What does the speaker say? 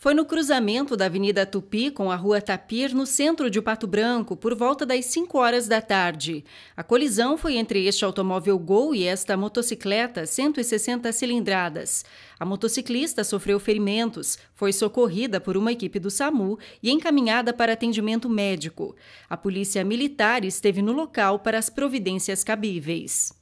Foi no cruzamento da Avenida Tupi com a Rua Tapir, no centro de Pato Branco, por volta das 5 horas da tarde. A colisão foi entre este automóvel Gol e esta motocicleta 160 cilindradas. A motociclista sofreu ferimentos, foi socorrida por uma equipe do SAMU e encaminhada para atendimento médico. A polícia militar esteve no local para as providências cabíveis.